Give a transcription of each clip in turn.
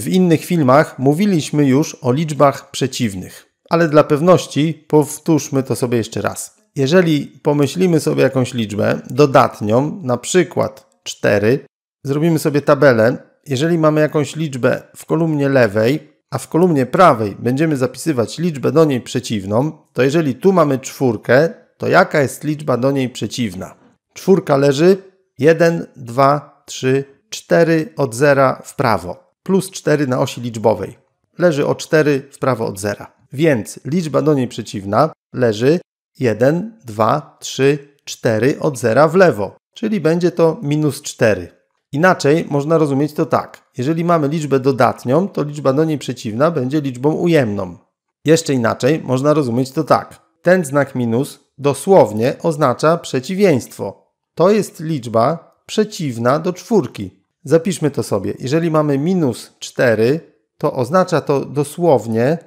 W innych filmach mówiliśmy już o liczbach przeciwnych, ale dla pewności powtórzmy to sobie jeszcze raz. Jeżeli pomyślimy sobie jakąś liczbę dodatnią, na przykład 4, zrobimy sobie tabelę. Jeżeli mamy jakąś liczbę w kolumnie lewej, a w kolumnie prawej będziemy zapisywać liczbę do niej przeciwną, to jeżeli tu mamy czwórkę, to jaka jest liczba do niej przeciwna? Czwórka leży 1, 2, 3, 4 od zera w prawo plus 4 na osi liczbowej. Leży o 4 w prawo od zera. Więc liczba do niej przeciwna leży 1, 2, 3, 4 od zera w lewo, czyli będzie to minus 4. Inaczej można rozumieć to tak. Jeżeli mamy liczbę dodatnią, to liczba do niej przeciwna będzie liczbą ujemną. Jeszcze inaczej można rozumieć to tak. Ten znak minus dosłownie oznacza przeciwieństwo. To jest liczba przeciwna do czwórki. Zapiszmy to sobie. Jeżeli mamy minus 4, to oznacza to dosłownie,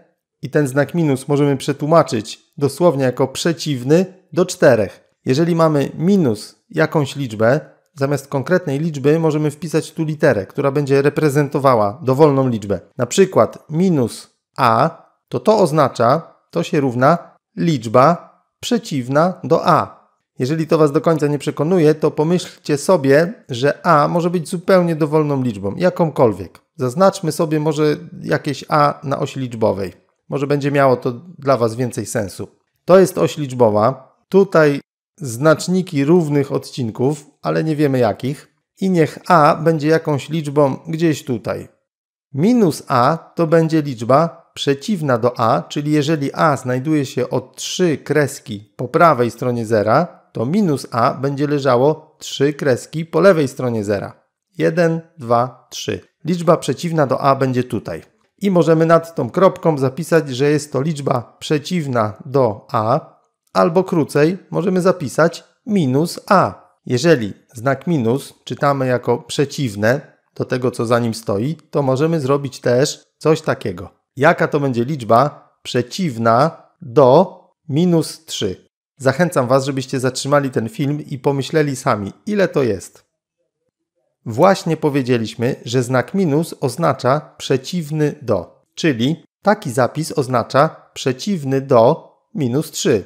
i ten znak minus możemy przetłumaczyć dosłownie jako przeciwny do 4. Jeżeli mamy minus jakąś liczbę, zamiast konkretnej liczby możemy wpisać tu literę, która będzie reprezentowała dowolną liczbę. Na przykład minus a, to to oznacza, to się równa liczba przeciwna do a. Jeżeli to Was do końca nie przekonuje, to pomyślcie sobie, że A może być zupełnie dowolną liczbą, jakąkolwiek. Zaznaczmy sobie może jakieś A na osi liczbowej. Może będzie miało to dla Was więcej sensu. To jest oś liczbowa. Tutaj znaczniki równych odcinków, ale nie wiemy jakich. I niech A będzie jakąś liczbą gdzieś tutaj. Minus A to będzie liczba przeciwna do A, czyli jeżeli A znajduje się o 3 kreski po prawej stronie zera, to minus a będzie leżało 3 kreski po lewej stronie zera. 1, 2, 3. Liczba przeciwna do a będzie tutaj. I możemy nad tą kropką zapisać, że jest to liczba przeciwna do a, albo krócej możemy zapisać minus a. Jeżeli znak minus czytamy jako przeciwne do tego, co za nim stoi, to możemy zrobić też coś takiego. Jaka to będzie liczba przeciwna do minus 3? Zachęcam Was, żebyście zatrzymali ten film i pomyśleli sami, ile to jest. Właśnie powiedzieliśmy, że znak minus oznacza przeciwny do, czyli taki zapis oznacza przeciwny do minus 3.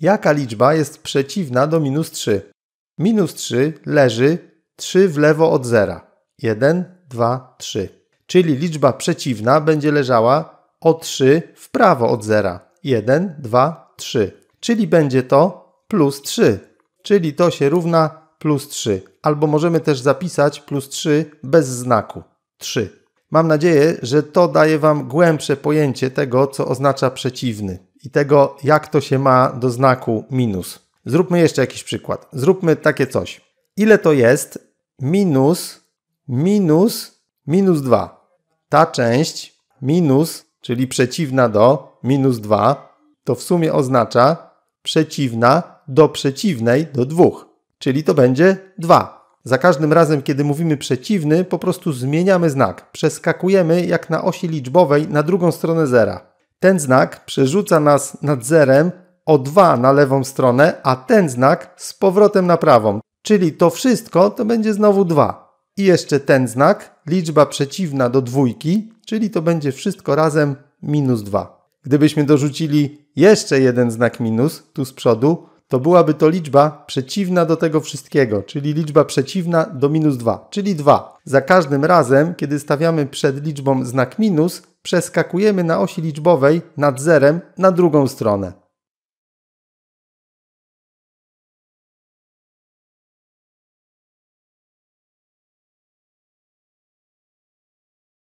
Jaka liczba jest przeciwna do minus 3? Minus 3 leży 3 w lewo od zera. 1, 2, 3. Czyli liczba przeciwna będzie leżała o 3 w prawo od zera. 1, 2, 3 czyli będzie to plus 3, czyli to się równa plus 3. Albo możemy też zapisać plus 3 bez znaku 3. Mam nadzieję, że to daje Wam głębsze pojęcie tego, co oznacza przeciwny i tego, jak to się ma do znaku minus. Zróbmy jeszcze jakiś przykład. Zróbmy takie coś. Ile to jest minus, minus, minus 2? Ta część minus, czyli przeciwna do minus 2, to w sumie oznacza przeciwna do przeciwnej do dwóch, czyli to będzie 2. Za każdym razem, kiedy mówimy przeciwny, po prostu zmieniamy znak. Przeskakujemy jak na osi liczbowej na drugą stronę zera. Ten znak przerzuca nas nad zerem o 2 na lewą stronę, a ten znak z powrotem na prawą. Czyli to wszystko to będzie znowu 2. I jeszcze ten znak, liczba przeciwna do dwójki, czyli to będzie wszystko razem minus 2. Gdybyśmy dorzucili jeszcze jeden znak minus, tu z przodu, to byłaby to liczba przeciwna do tego wszystkiego, czyli liczba przeciwna do minus 2, czyli 2. Za każdym razem, kiedy stawiamy przed liczbą znak minus, przeskakujemy na osi liczbowej nad zerem na drugą stronę.